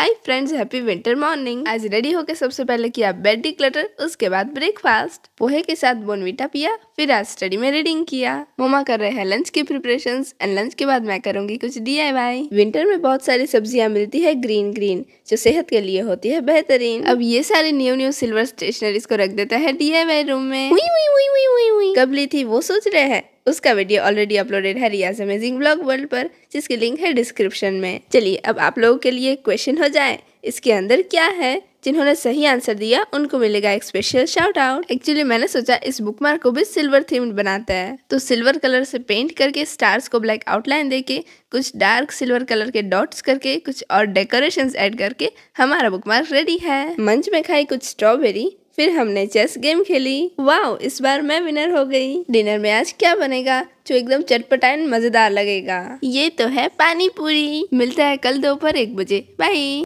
हाय friends happy winter morning आज ready होकर सबसे पहले किया बेड क्लटर उसके बाद ब्रेकफास्ट पोहे के साथ बोनविटा पिया फिर आज स्टडी में रीडिंग किया मोमा कर रहे हैं लंच की प्रिपरेशन एंड लंच के बाद मैं करूंगी कुछ डी विंटर में बहुत सारी सब्जियां मिलती है ग्रीन ग्रीन जो सेहत के लिए होती है बेहतरीन अब ये सारे न्यू न्यू सिल्वर स्टेशनरीज को रख देता है डी रूम में वी वी वी कब ली थी वो सोच रहे हैं उसका वीडियो ऑलरेडी अपलोडेड है रियाज अमेजिंग ब्लॉग वर्ल्ड पर जिसकी लिंक है डिस्क्रिप्शन में चलिए अब आप लोगों के लिए क्वेश्चन हो जाए इसके अंदर क्या है जिन्होंने सही आंसर दिया उनको मिलेगा एक स्पेशल शाउट आउट एक्चुअली मैंने सोचा इस बुक मार्क को भी सिल्वर थीम्ड बनाता है तो सिल्वर कलर से पेंट करके स्टार्स को ब्लैक आउटलाइन देके कुछ डार्क सिल्वर कलर के डॉट्स करके कुछ और डेकोरेशंस ऐड करके हमारा बुक मार्क रेडी है मंच में खाई कुछ स्ट्रॉबेरी फिर हमने चेस गेम खेली वाह इस बार मैं विनर हो गई डिनर में आज क्या बनेगा जो एकदम चटपटा एंड मजेदार लगेगा ये तो है पानी पूरी मिलता है कल दोपहर एक बजे बाय